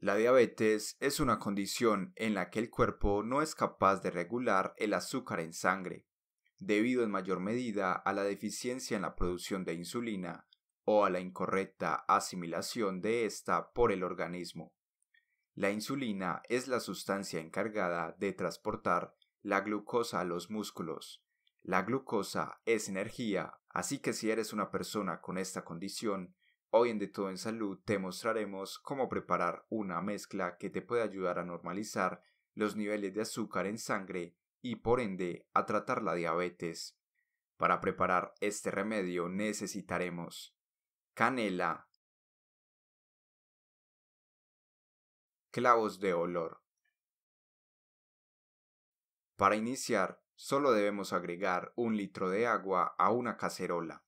La diabetes es una condición en la que el cuerpo no es capaz de regular el azúcar en sangre, debido en mayor medida a la deficiencia en la producción de insulina o a la incorrecta asimilación de ésta por el organismo. La insulina es la sustancia encargada de transportar la glucosa a los músculos. La glucosa es energía, así que si eres una persona con esta condición, Hoy en De Todo en Salud te mostraremos cómo preparar una mezcla que te puede ayudar a normalizar los niveles de azúcar en sangre y por ende a tratar la diabetes. Para preparar este remedio necesitaremos canela, clavos de olor. Para iniciar, solo debemos agregar un litro de agua a una cacerola.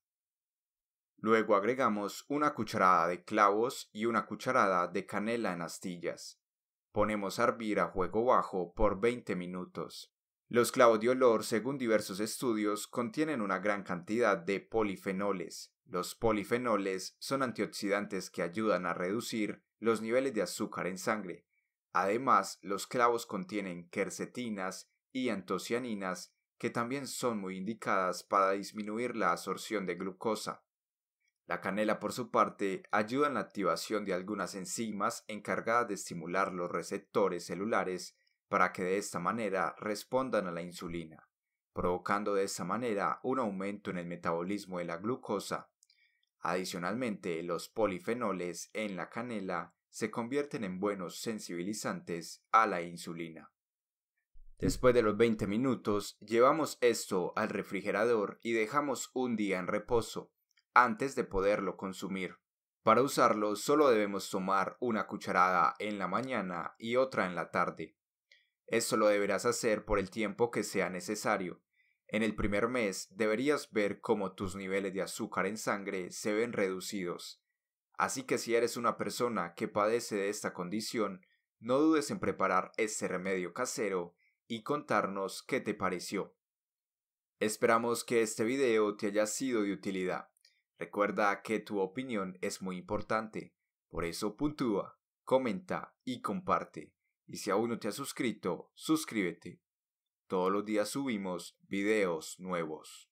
Luego agregamos una cucharada de clavos y una cucharada de canela en astillas. Ponemos a hervir a fuego bajo por 20 minutos. Los clavos de olor, según diversos estudios, contienen una gran cantidad de polifenoles. Los polifenoles son antioxidantes que ayudan a reducir los niveles de azúcar en sangre. Además, los clavos contienen quercetinas y antocianinas que también son muy indicadas para disminuir la absorción de glucosa. La canela, por su parte, ayuda en la activación de algunas enzimas encargadas de estimular los receptores celulares para que de esta manera respondan a la insulina, provocando de esta manera un aumento en el metabolismo de la glucosa. Adicionalmente, los polifenoles en la canela se convierten en buenos sensibilizantes a la insulina. Después de los 20 minutos, llevamos esto al refrigerador y dejamos un día en reposo antes de poderlo consumir. Para usarlo solo debemos tomar una cucharada en la mañana y otra en la tarde. Esto lo deberás hacer por el tiempo que sea necesario. En el primer mes deberías ver cómo tus niveles de azúcar en sangre se ven reducidos. Así que si eres una persona que padece de esta condición, no dudes en preparar este remedio casero y contarnos qué te pareció. Esperamos que este video te haya sido de utilidad. Recuerda que tu opinión es muy importante, por eso puntúa, comenta y comparte. Y si aún no te has suscrito, suscríbete. Todos los días subimos videos nuevos.